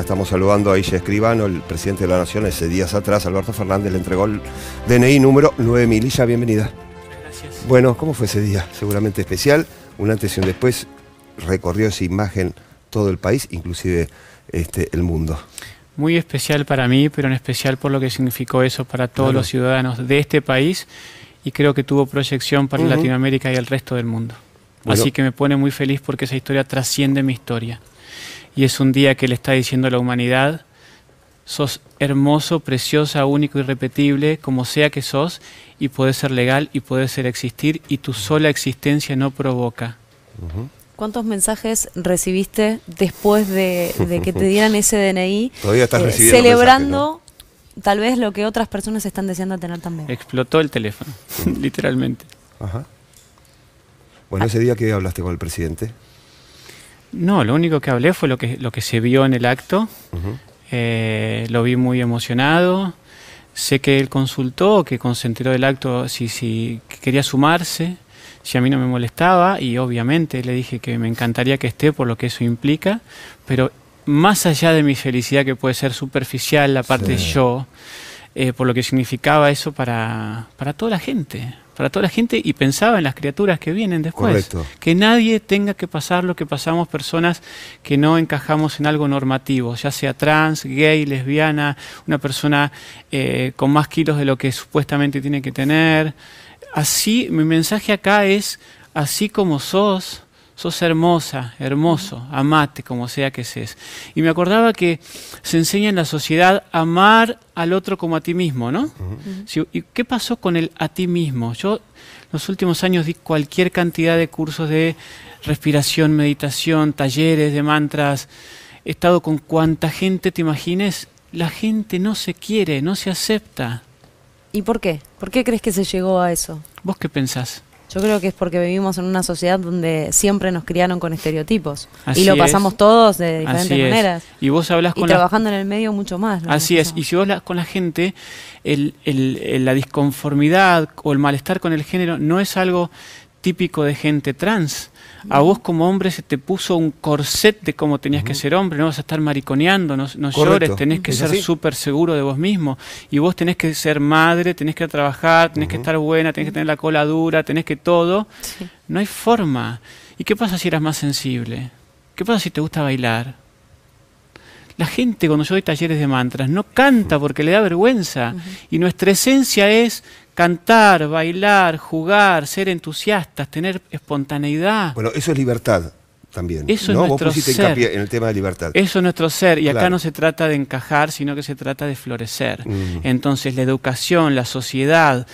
Estamos saludando a Illa Escribano, el presidente de la Nación. ese días atrás, Alberto Fernández le entregó el DNI número 9000. Illa, bienvenida. Gracias. Bueno, ¿cómo fue ese día? Seguramente especial. Un antes y un después. Recorrió esa imagen todo el país, inclusive este, el mundo. Muy especial para mí, pero en especial por lo que significó eso para todos los ciudadanos de este país y creo que tuvo proyección para Latinoamérica y el resto del mundo. Así que me pone muy feliz porque esa historia trasciende mi historia y es un día que le está diciendo a la humanidad, sos hermoso, preciosa, único, irrepetible, como sea que sos, y podés ser legal y podés ser existir, y tu sola existencia no provoca. ¿Cuántos mensajes recibiste después de, que te dieran ese DNI? Todavía estás eh, recibiendo Celebrando tal vez lo que otras personas están deseando tener también. Explotó el teléfono, literalmente. Ajá. Bueno, ese día que hablaste con el presidente. No, lo único que hablé fue lo que, lo que se vio en el acto. Eh, lo vi muy emocionado. Sé que él consultó, que consentiró el acto si, si quería sumarse, si a mí no me molestaba, y obviamente le dije que me encantaría que esté por lo que eso implica, pero más allá de mi felicidad que puede ser superficial, la parte de yo, eh, por lo que significaba eso para, para toda la gente para toda la gente y pensaba en las criaturas que vienen después. Que nadie tenga que pasar lo que pasamos personas que no encajamos en algo normativo, ya sea trans, gay, lesbiana, una persona eh, con más kilos de lo que supuestamente tiene que tener. Así, mi mensaje acá es, así como sos, Sos hermosa, hermoso, amate como sea que seas. Y me acordaba que se enseña en la sociedad amar al otro como a ti mismo, ¿no? ¿Y qué pasó con el a ti mismo? Yo los últimos años di cualquier cantidad de cursos de respiración, meditación, talleres de mantras. He estado con cuanta gente te imagines. La gente no se quiere, no se acepta. ¿Y por qué? ¿Por qué crees que se llegó a eso? ¿Vos qué pensás? Yo creo que es porque vivimos en una sociedad donde siempre nos criaron con estereotipos y lo pasamos todos de diferentes maneras. Y vos hablas con trabajando en el medio mucho más. Así es. Y si vos hablas con la gente, el, la disconformidad o el malestar con el género no es algo típico de gente trans a vos como hombre se te puso un corset de cómo tenías que ser hombre, no vas a estar mariconeando, no, llores, tenés que ser súper seguro de vos mismo. Y vos tenés que ser madre, tenés que trabajar, tenés que estar buena, tenés que tener la cola dura, tenés que todo. No hay forma. ¿Y qué pasa si eras más sensible? ¿Qué pasa si te gusta bailar? La gente cuando yo doy talleres de mantras no canta porque le da vergüenza. Y nuestra esencia es cantar, bailar, jugar, ser entusiastas, tener espontaneidad. Bueno, eso es libertad también. Eso ¿no? es nuestro Vos pusiste en el tema de libertad. Eso es nuestro ser, y acá no se trata de encajar, sino que se trata de florecer. Mm. Entonces, la educación, la sociedad,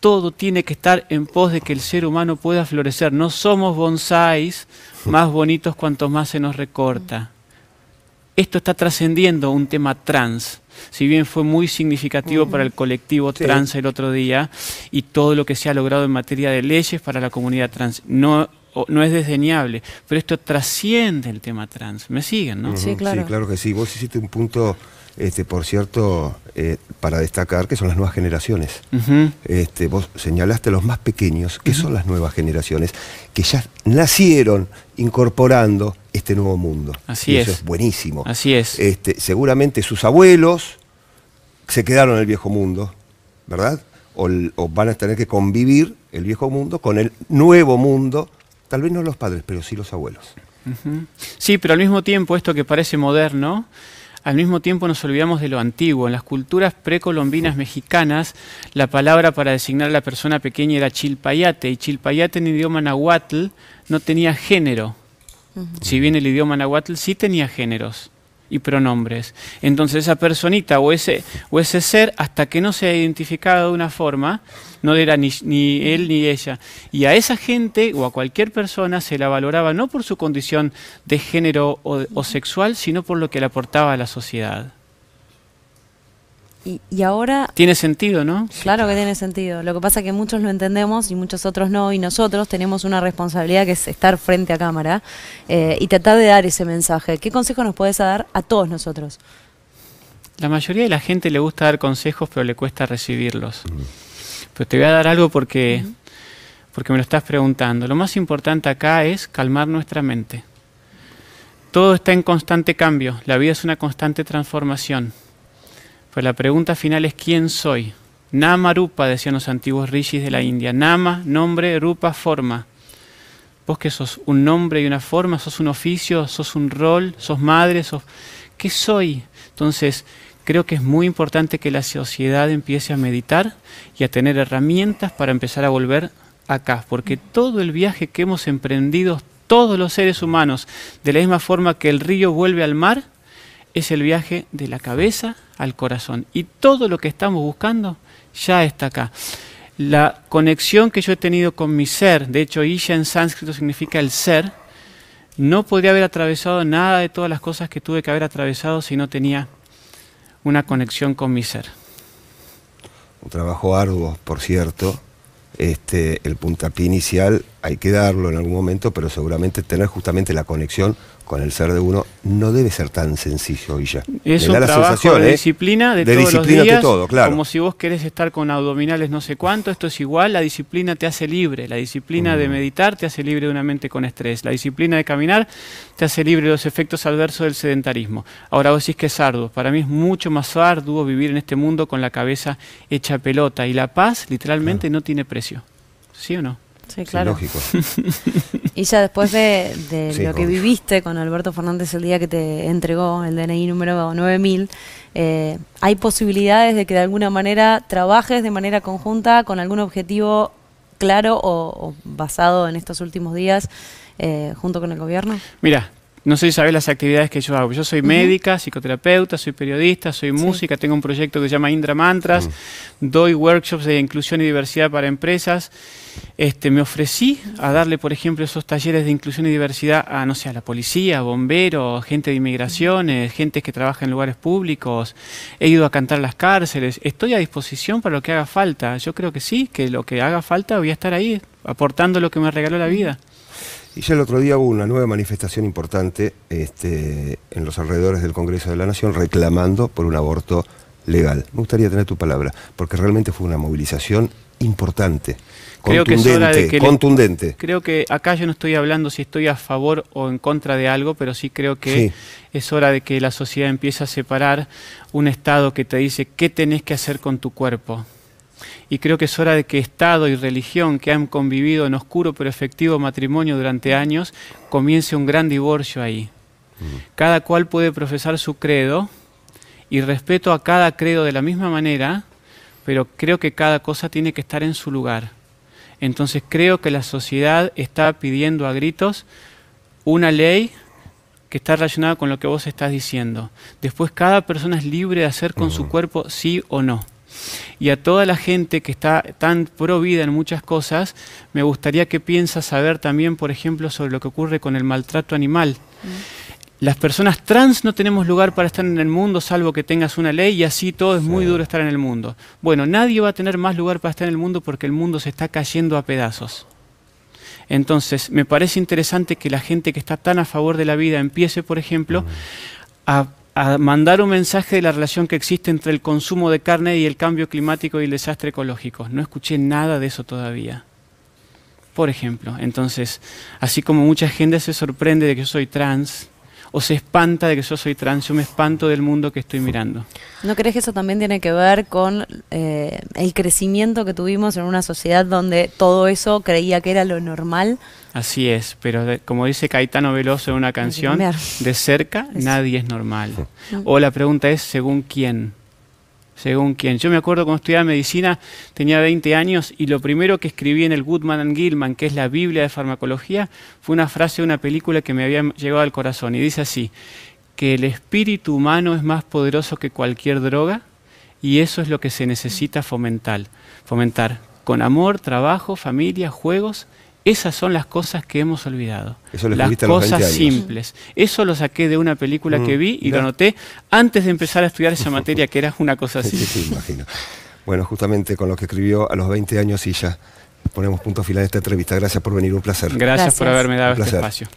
todo tiene que estar en pos de que el ser humano pueda florecer. No somos bonsáis más bonitos cuantos más se nos recorta. Esto está trascendiendo un tema trans si bien fue muy significativo para el colectivo trans el otro día y todo lo que se ha logrado en materia de leyes para la comunidad trans. No, no es desdeñable, pero esto trasciende el tema trans. ¿Me siguen, no? Sí, claro. Sí, claro que sí. Vos hiciste un punto este, por cierto, eh, para destacar que son las nuevas generaciones. este, vos señalaste a los más pequeños, que son las nuevas generaciones, que ya nacieron incorporando este nuevo mundo. Así es. Eso es buenísimo. Así es. Este, seguramente sus abuelos se quedaron en el viejo mundo, ¿verdad? O, van a tener que convivir el viejo mundo con el nuevo mundo, tal vez no los padres, pero sí los abuelos. Sí, pero al mismo tiempo esto que parece moderno, al mismo tiempo nos olvidamos de lo antiguo. En las culturas precolombinas mexicanas, la palabra para designar a la persona pequeña era chilpayate, y chilpayate en idioma nahuatl no tenía género. Si bien el idioma nahuatl sí tenía géneros y pronombres. Entonces esa personita o ese, o ese ser, hasta que no ha identificado de una forma, no era ni, él ni ella. Y a esa gente o a cualquier persona se la valoraba no por su condición de género o, o sexual, sino por lo que le aportaba a la sociedad. Y, ahora... Tiene sentido, ¿no? Claro que tiene sentido. Lo que pasa es que muchos lo entendemos y muchos otros no, y nosotros tenemos una responsabilidad que es estar frente a cámara eh, y tratar de dar ese mensaje. ¿Qué consejo nos puedes dar a todos nosotros? La mayoría de la gente le gusta dar consejos, pero le cuesta recibirlos. Pero te voy a dar algo porque, porque me lo estás preguntando. Lo más importante acá es calmar nuestra mente. Todo está en constante cambio, la vida es una constante transformación. Pues la pregunta final es ¿quién soy? Nama Rupa, decían los antiguos rishis de la India. Nama, nombre, Rupa, forma. Vos que sos un nombre y una forma, sos un oficio, sos un rol, sos madre, sos... ¿Qué soy? Entonces, creo que es muy importante que la sociedad empiece a meditar y a tener herramientas para empezar a volver acá, porque todo el viaje que hemos emprendido todos los seres humanos, de la misma forma que el río vuelve al mar, es el viaje de la cabeza al corazón. Y todo lo que estamos buscando ya está acá. La conexión que yo he tenido con mi ser, de hecho, Isha en sánscrito significa el ser, no podría haber atravesado nada de todas las cosas que tuve que haber atravesado si no tenía una conexión con mi ser. Un trabajo arduo, por cierto. Este, el puntapié inicial hay que darlo en algún momento, pero seguramente tener justamente la conexión con el ser de uno no debe ser tan sencillo y ya. Es un la ¿eh? disciplina de, todos los días, todo, claro. como si vos querés estar con abdominales no sé cuánto, esto es igual, la disciplina te hace libre, la disciplina de mm. meditar te hace libre de una mente con estrés, la disciplina de caminar te hace libre de los efectos adversos del sedentarismo. Ahora vos decís que es arduo, para mí es mucho más arduo vivir en este mundo con la cabeza hecha pelota y la paz literalmente no tiene precio, ¿sí o no? Sí, claro. y ya después de, lo que viviste con Alberto Fernández el día que te entregó el DNI número 9000, eh, ¿hay posibilidades de que de alguna manera trabajes de manera conjunta con algún objetivo claro o, basado en estos últimos días eh, junto con el gobierno? Mira, no sé si sabes las actividades que yo hago. Yo soy médica, psicoterapeuta, soy periodista, soy música, tengo un proyecto que se llama Indra Mantras, mm. doy workshops de inclusión y diversidad para empresas. Este, me ofrecí a darle, por ejemplo, esos talleres de inclusión y diversidad a, no sé, a la policía, bomberos, gente de inmigraciones, gente que trabaja en lugares públicos. He ido a cantar a las cárceles. Estoy a disposición para lo que haga falta. Yo creo que sí, que lo que haga falta voy a estar ahí, aportando lo que me regaló la vida. Y ya el otro día hubo una nueva manifestación importante este, en los alrededores del Congreso de la Nación reclamando por un aborto legal. Me gustaría tener tu palabra, porque realmente fue una movilización importante, creo contundente, que contundente. creo que acá yo no estoy hablando si estoy a favor o en contra de algo, pero sí creo que es hora de que la sociedad empiece a separar un Estado que te dice qué tenés que hacer con tu cuerpo y creo que es hora de que Estado y religión, que han convivido en oscuro pero efectivo matrimonio durante años, comience un gran divorcio ahí. Cada cual puede profesar su credo y respeto a cada credo de la misma manera, pero creo que cada cosa tiene que estar en su lugar. Entonces creo que la sociedad está pidiendo a gritos una ley que está relacionada con lo que vos estás diciendo. Después cada persona es libre de hacer con su mm. cuerpo sí o no y a toda la gente que está tan pro vida en muchas cosas, me gustaría que piensa saber también, por ejemplo, sobre lo que ocurre con el maltrato animal. Mm. Las personas trans no tenemos lugar para estar en el mundo salvo que tengas una ley y así todo es muy duro estar en el mundo. Bueno, nadie va a tener más lugar para estar en el mundo porque el mundo se está cayendo a pedazos. Entonces, me parece interesante que la gente que está tan a favor de la vida empiece, por ejemplo, a a mandar un mensaje de la relación que existe entre el consumo de carne y el cambio climático y el desastre ecológico. No escuché nada de eso todavía. Por ejemplo, entonces, así como mucha gente se sorprende de que yo soy trans, o se espanta de que yo soy trans, yo me espanto del mundo que estoy mirando. ¿No crees que eso también tiene que ver con eh, el crecimiento que tuvimos en una sociedad donde todo eso creía que era lo normal? Así es, pero como dice Caetano Veloso en una canción, de cerca nadie es normal. O la pregunta es, ¿según quién? según quien. Yo me acuerdo cuando estudiaba medicina, tenía 20 años y lo primero que escribí en el Goodman and Gilman, que es la Biblia de farmacología, fue una frase de una película que me había llegado al corazón y dice así, que el espíritu humano es más poderoso que cualquier droga y eso es lo que se necesita fomentar, fomentar con amor, trabajo, familia, juegos esas son las cosas que hemos olvidado. Eso las cosas simples. Eso lo saqué de una película mm, que vi y lo anoté antes de empezar a estudiar esa materia que era una cosa así. Sí, sí, imagino. Bueno, justamente con lo que escribió a los 20 años y ya ponemos punto final a esta entrevista. Gracias por venir, un placer. Gracias, por haberme dado este espacio.